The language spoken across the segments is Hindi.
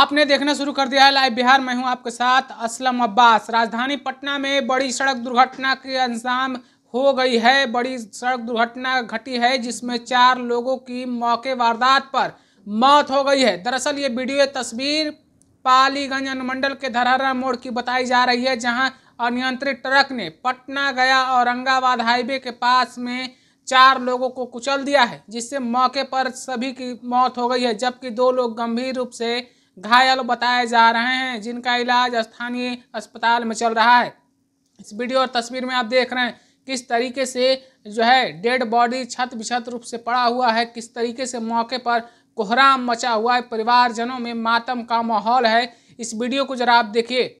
आपने देखना शुरू कर दिया है लाइव बिहार मैं हूं आपके साथ असलम अब्बास राजधानी पटना में बड़ी सड़क दुर्घटना के अंजाम हो गई है बड़ी सड़क दुर्घटना घटी है जिसमें चार लोगों की मौके वारदात पर मौत हो गई है दरअसल ये वीडियो तस्वीर पालीगंज अनुमंडल के धरहरा मोड़ की बताई जा रही है जहां अनियंत्रित ट्रक ने पटना गया औरंगाबाद हाईवे के पास में चार लोगों को कुचल दिया है जिससे मौके पर सभी की मौत हो गई है जबकि दो लोग गंभीर रूप से घायल बताए जा रहे हैं जिनका इलाज स्थानीय अस्पताल में चल रहा है इस वीडियो और तस्वीर में आप देख रहे हैं किस तरीके से जो है डेड बॉडी छत बिछत रूप से पड़ा हुआ है किस तरीके से मौके पर कोहराम मचा हुआ है परिवारजनों में मातम का माहौल है इस वीडियो को जरा आप देखिए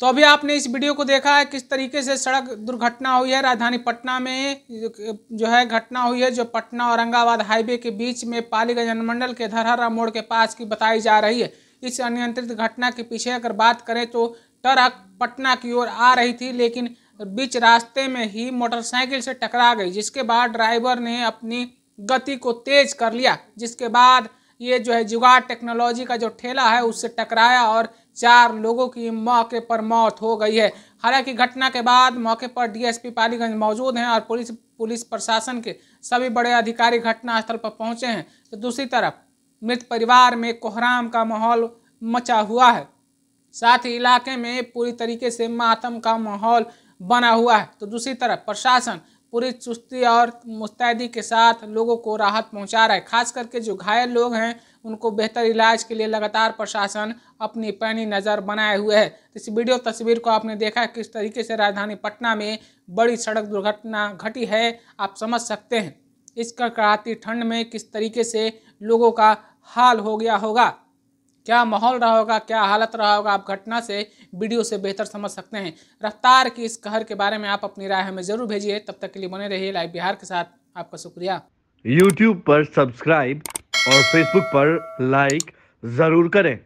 तो अभी आपने इस वीडियो को देखा है किस तरीके से सड़क दुर्घटना हुई है राजधानी पटना में जो है घटना हुई है जो पटना औरंगाबाद हाईवे के बीच में पालीगंज अनुमंडल के धरहरा मोड़ के पास की बताई जा रही है इस अनियंत्रित घटना के पीछे अगर बात करें तो ट्रक पटना की ओर आ रही थी लेकिन बीच रास्ते में ही मोटरसाइकिल से टकरा गई जिसके बाद ड्राइवर ने अपनी गति को तेज कर लिया जिसके बाद ये जो है जुगाड़ टेक्नोलॉजी का जो ठेला है उससे टकराया और चार लोगों की मौके पर मौत हो गई है हालांकि घटना के बाद मौके पर डीएसपी पालीगंज मौजूद हैं और पुलिस पुलिस प्रशासन के सभी बड़े अधिकारी घटनास्थल पर पहुंचे हैं तो दूसरी तरफ मृत परिवार में कोहराम का माहौल मचा हुआ है साथ ही इलाके में पूरी तरीके से मातम का माहौल बना हुआ है तो दूसरी तरफ प्रशासन पूरी चुस्ती और मुस्तैदी के साथ लोगों को राहत पहुंचा रहा है खास करके जो घायल लोग हैं उनको बेहतर इलाज के लिए लगातार प्रशासन अपनी पैनी नज़र बनाए हुए है तो इस वीडियो तस्वीर को आपने देखा किस तरीके से राजधानी पटना में बड़ी सड़क दुर्घटना घटी है आप समझ सकते हैं इस कड़कड़ाती ठंड में किस तरीके से लोगों का हाल हो गया होगा क्या माहौल रहा होगा क्या हालत रहा होगा आप घटना से वीडियो से बेहतर समझ सकते हैं रफ्तार की इस कहर के बारे में आप अपनी राय हमें जरूर भेजिए तब तक के लिए बने रहिए लाइव बिहार के साथ आपका शुक्रिया यूट्यूब पर सब्सक्राइब और फेसबुक पर लाइक जरूर करें